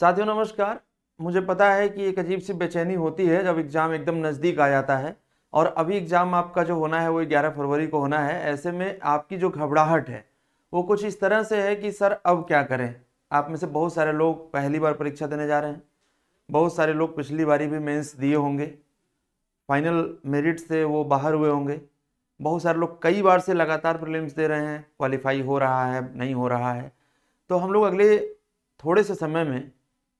साथियों नमस्कार मुझे पता है कि एक अजीब सी बेचैनी होती है जब एग्ज़ाम एकदम नज़दीक आ जाता है और अभी एग्ज़ाम आपका जो होना है वो ग्यारह फरवरी को होना है ऐसे में आपकी जो घबराहट है वो कुछ इस तरह से है कि सर अब क्या करें आप में से बहुत सारे लोग पहली बार परीक्षा देने जा रहे हैं बहुत सारे लोग पिछली बारी भी मेन्स दिए होंगे फाइनल मेरिट से वो बाहर हुए होंगे बहुत सारे लोग कई बार से लगातार प्रीलिम्स दे रहे हैं क्वालिफाई हो रहा है नहीं हो रहा है तो हम लोग अगले थोड़े से समय में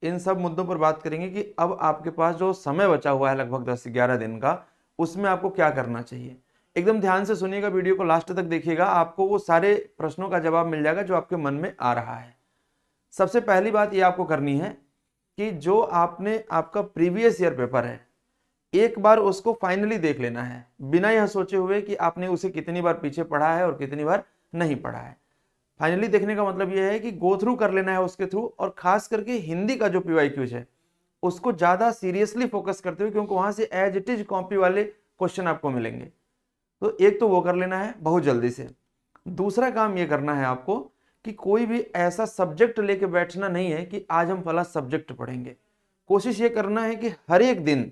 इन सब मुद्दों पर बात करेंगे कि अब आपके पास जो समय बचा हुआ है लगभग दस ग्यारह दिन का उसमें आपको क्या करना चाहिए एकदम ध्यान से सुनिएगा वीडियो को लास्ट तक देखिएगा आपको वो सारे प्रश्नों का जवाब मिल जाएगा जो आपके मन में आ रहा है सबसे पहली बात ये आपको करनी है कि जो आपने आपका प्रीवियस ईयर पेपर है एक बार उसको फाइनली देख लेना है बिना यह सोचे हुए कि आपने उसे कितनी बार पीछे पढ़ा है और कितनी बार नहीं पढ़ा है फाइनली देखने का मतलब यह है कि गो थ्रू कर लेना है उसके थ्रू और खास करके हिंदी का जो पी क्यूज है उसको ज़्यादा सीरियसली फोकस करते हुए क्योंकि वहां से एज इट इज कॉपी वाले क्वेश्चन आपको मिलेंगे तो एक तो वो कर लेना है बहुत जल्दी से दूसरा काम ये करना है आपको कि कोई भी ऐसा सब्जेक्ट लेके बैठना नहीं है कि आज हम फला सब्जेक्ट पढ़ेंगे कोशिश ये करना है कि हर एक दिन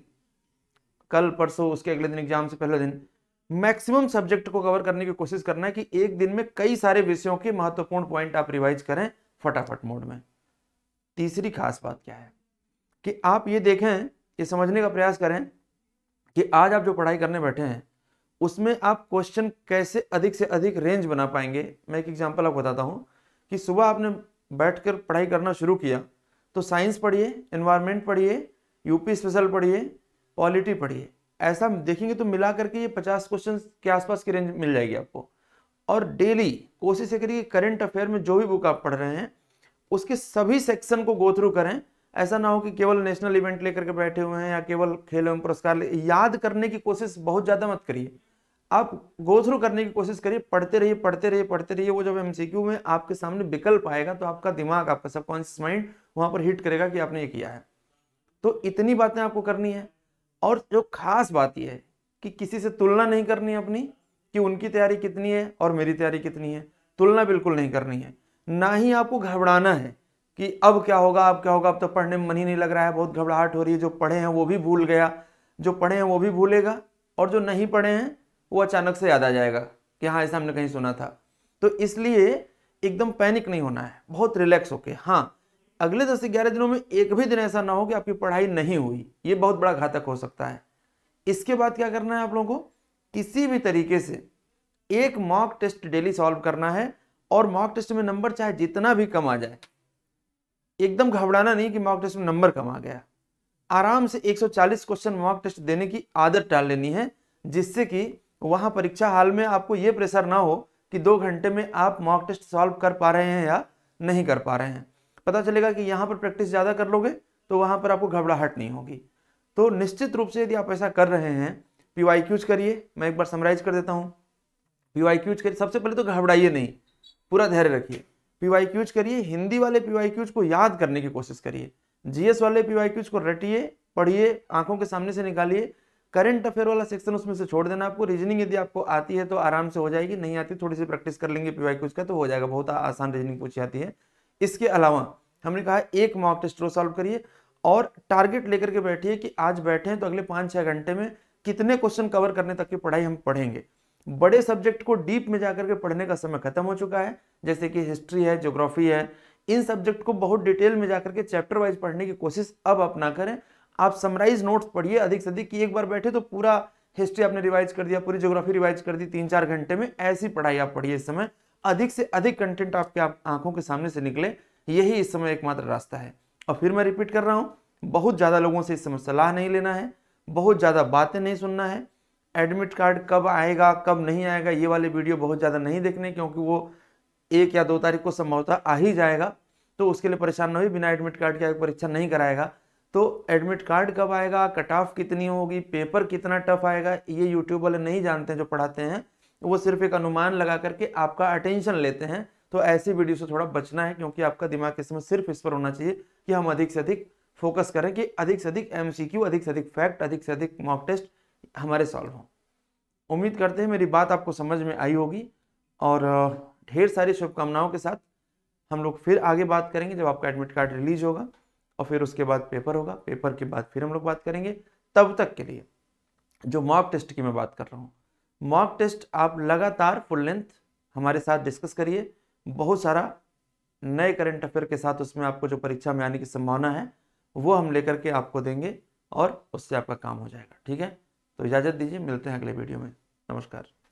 कल परसों उसके अगले दिन एग्जाम से पहले दिन मैक्सिमम सब्जेक्ट को कवर करने की कोशिश करना है कि एक दिन में कई सारे विषयों के महत्वपूर्ण पॉइंट आप रिवाइज करें फटाफट मोड में तीसरी खास बात क्या है कि आप ये देखें ये समझने का प्रयास करें कि आज आप जो पढ़ाई करने बैठे हैं उसमें आप क्वेश्चन कैसे अधिक से अधिक रेंज बना पाएंगे मैं एक एग्जाम्पल आपको बताता हूँ कि सुबह आपने बैठकर पढ़ाई करना शुरू किया तो साइंस पढ़िए इन्वायरमेंट पढ़िए यूपी स्पेशल पढ़िए पॉलिटी पढ़िए ऐसा देखेंगे तो मिला करके ये पचास क्वेश्चन के आसपास की रेंज मिल जाएगी आपको और डेली कोशिश करिए करंट अफेयर में जो भी बुक आप पढ़ रहे हैं उसके सभी सेक्शन को गो थ्रू करें ऐसा ना हो कि केवल नेशनल इवेंट लेकर के बैठे हुए हैं या केवल खेल एवं पुरस्कार याद करने की कोशिश बहुत ज़्यादा मत करिए आप गो थ्रू करने की कोशिश करिए पढ़ते रहिए पढ़ते रहिए पढ़ते रहिए वो जब एमसीक्यू में आपके सामने विकल्प आएगा तो आपका दिमाग आपका सबकॉन्शियस माइंड वहां पर हिट करेगा कि आपने ये किया है तो इतनी बातें आपको करनी है और जो खास बात यह है कि किसी से तुलना नहीं करनी अपनी कि उनकी तैयारी कितनी है और मेरी तैयारी कितनी है तुलना बिल्कुल नहीं करनी है ना ही आपको घबराना है कि अब क्या होगा अब क्या होगा अब तो पढ़ने में मन ही नहीं लग रहा है बहुत घबराहट हो रही है जो पढ़े हैं वो भी भूल गया जो पढ़े हैं वो भी भूलेगा और जो नहीं पढ़े हैं वो अचानक से याद आ जाएगा कि हाँ ऐसा हमने कहीं सुना था तो इसलिए एकदम पैनिक नहीं होना है बहुत रिलैक्स होके हाँ अगले दस ग्यारह दिनों में एक भी दिन ऐसा ना हो कि आपकी पढ़ाई नहीं हुई ये बहुत बड़ा घातक हो सकता है इसके बाद क्या करना है आप लोगों को किसी भी तरीके से एक मॉक टेस्ट डेली सॉल्व करना है और मॉक टेस्ट में नंबर चाहे जितना भी कम आ जाए एकदम घबराना नहीं कि मॉक टेस्ट में नंबर कम आ गया आराम से 140 क्वेश्चन मॉक टेस्ट देने की आदत डाल लेनी है जिससे कि वहां परीक्षा हाल में आपको यह प्रेशर ना हो कि दो घंटे में आप मॉक टेस्ट सॉल्व कर पा रहे हैं या नहीं कर पा रहे हैं पता चलेगा कि यहाँ पर प्रैक्टिस ज़्यादा कर लोगे तो वहाँ पर आपको घबराहट नहीं होगी तो निश्चित रूप से यदि आप ऐसा कर रहे हैं पी वाई क्यूज करिए मैं एक बार समराइज कर देता हूँ पी वाई क्यूज करिए सबसे पहले तो घबराइए नहीं पूरा धैर्य रखिए पी वाई क्यूज करिए हिंदी वाले पी वाई क्यूज को याद करने की कोशिश करिए जीएस वाले पी वाई क्यूज को रटिए पढ़िए आंखों के सामने से निकालिए करंट अफेयर वाला सेक्शन उसमें से छोड़ देना आपको रीजनिंग यदि आपको आती है तो आराम से हो जाएगी नहीं आती थोड़ी सी प्रैक्टिस कर लेंगे पी वाई क्यूज का तो हो जाएगा बहुत आसान रीजनिंग पूछी आती है इसके अलावा हमने कहा एक मॉक टेस्ट रोज सॉल्व करिए और टारगेट लेकर के बैठिए कि आज बैठे हैं तो अगले पाँच छः घंटे में कितने क्वेश्चन कवर करने तक की पढ़ाई हम पढ़ेंगे बड़े सब्जेक्ट को डीप में जाकर के पढ़ने का समय खत्म हो चुका है जैसे कि हिस्ट्री है ज्योग्राफी है इन सब्जेक्ट को बहुत डिटेल में जाकर के चैप्टर वाइज पढ़ने की कोशिश अब आप ना करें आप समराइज नोट्स पढ़िए अधिक से अधिक एक बार बैठे तो पूरा हिस्ट्री आपने रिवाइज कर दिया पूरी ज्योग्राफी रिवाइज कर दी तीन चार घंटे में ऐसी पढ़ाई आप पढ़िए इस समय अधिक से अधिक कंटेंट आपके आंखों के सामने से निकले यही इस समय एकमात्र रास्ता है और फिर मैं रिपीट कर रहा हूँ बहुत ज़्यादा लोगों से इस समय सलाह नहीं लेना है बहुत ज़्यादा बातें नहीं सुनना है एडमिट कार्ड कब आएगा कब नहीं आएगा ये वाले वीडियो बहुत ज़्यादा नहीं देखने क्योंकि वो एक या दो तारीख को संभवतः आ ही जाएगा तो उसके लिए परेशान न हो बिना एडमिट कार्ड के परीक्षा नहीं कराएगा तो एडमिट कार्ड कब आएगा कट ऑफ कितनी होगी पेपर कितना टफ आएगा ये यूट्यूब वाले नहीं जानते जो पढ़ाते हैं वो सिर्फ एक अनुमान लगा करके आपका अटेंशन लेते हैं तो ऐसी वीडियो से थोड़ा बचना है क्योंकि आपका दिमाग इस समय सिर्फ इस पर होना चाहिए कि हम अधिक से अधिक फोकस करें कि अधिक से अधिक एम अधिक से अधिक फैक्ट अधिक से अधिक मॉक टेस्ट हमारे सॉल्व हों उम्मीद करते हैं मेरी बात आपको समझ में आई होगी और ढेर सारी शुभकामनाओं के साथ हम लोग फिर आगे बात करेंगे जब आपका एडमिट कार्ड रिलीज होगा और फिर उसके बाद पेपर होगा पेपर के बाद फिर हम लोग बात करेंगे तब तक के लिए जो मॉक टेस्ट की मैं बात कर रहा हूँ मॉक टेस्ट आप लगातार फुल लेंथ हमारे साथ डिस्कस करिए बहुत सारा नए करंट अफेयर के साथ उसमें आपको जो परीक्षा में आने की संभावना है वो हम लेकर के आपको देंगे और उससे आपका काम हो जाएगा ठीक है तो इजाज़त दीजिए मिलते हैं अगले वीडियो में नमस्कार